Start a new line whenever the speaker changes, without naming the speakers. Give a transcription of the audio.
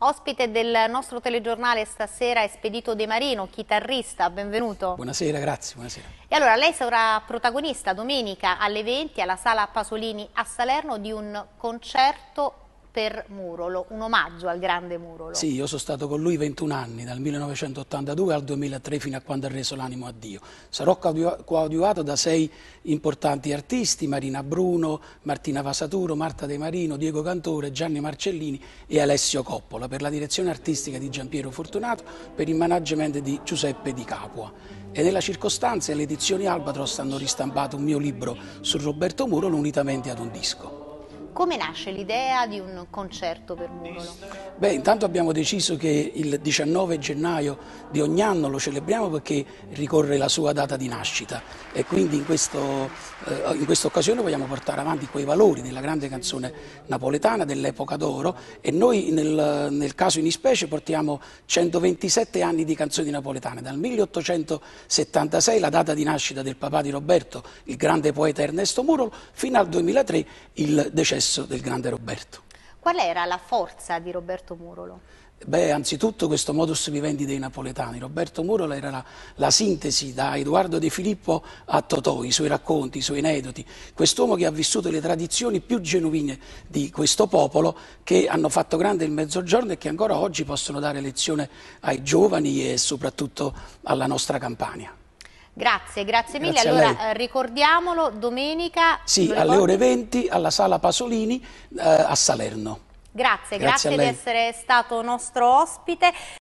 Ospite del nostro telegiornale stasera è Spedito De Marino, chitarrista, benvenuto. Buonasera,
grazie, buonasera.
E allora, lei sarà protagonista domenica alle 20 alla Sala Pasolini a Salerno di un concerto per Murolo, un omaggio al grande Murolo.
Sì, io sono stato con lui 21 anni, dal 1982 al 2003 fino a quando ha reso l'animo a Dio. Sarò coadiuvato da sei importanti artisti, Marina Bruno, Martina Vasaturo, Marta De Marino, Diego Cantore, Gianni Marcellini e Alessio Coppola, per la direzione artistica di Giampiero Fortunato, per il management di Giuseppe Di Capua. E nella circostanza le edizioni Albatros hanno ristampato un mio libro su Roberto Murolo unitamente ad un disco.
Come nasce l'idea di un concerto per Murolo?
Beh, intanto abbiamo deciso che il 19 gennaio di ogni anno lo celebriamo perché ricorre la sua data di nascita e quindi in, questo, eh, in questa occasione vogliamo portare avanti quei valori della grande canzone napoletana dell'epoca d'oro e noi nel, nel caso in specie portiamo 127 anni di canzoni napoletane, dal 1876 la data di nascita del papà di Roberto, il grande poeta Ernesto Murolo, fino al 2003 il decennio successo del grande Roberto.
Qual era la forza di Roberto Murolo?
Beh, anzitutto questo modus vivendi dei napoletani. Roberto Murolo era la, la, sintesi da Edoardo De Filippo a Totò, i suoi racconti, i suoi aneddoti. Quest'uomo che ha vissuto le tradizioni più genuine di questo popolo, che hanno fatto grande il Mezzogiorno e che ancora oggi possono dare lezione ai giovani e soprattutto alla nostra campagna.
Grazie, grazie mille. Grazie allora eh, ricordiamolo domenica sì, alle ore
20 alla Sala Pasolini eh, a Salerno.
Grazie, grazie, grazie di essere stato nostro ospite.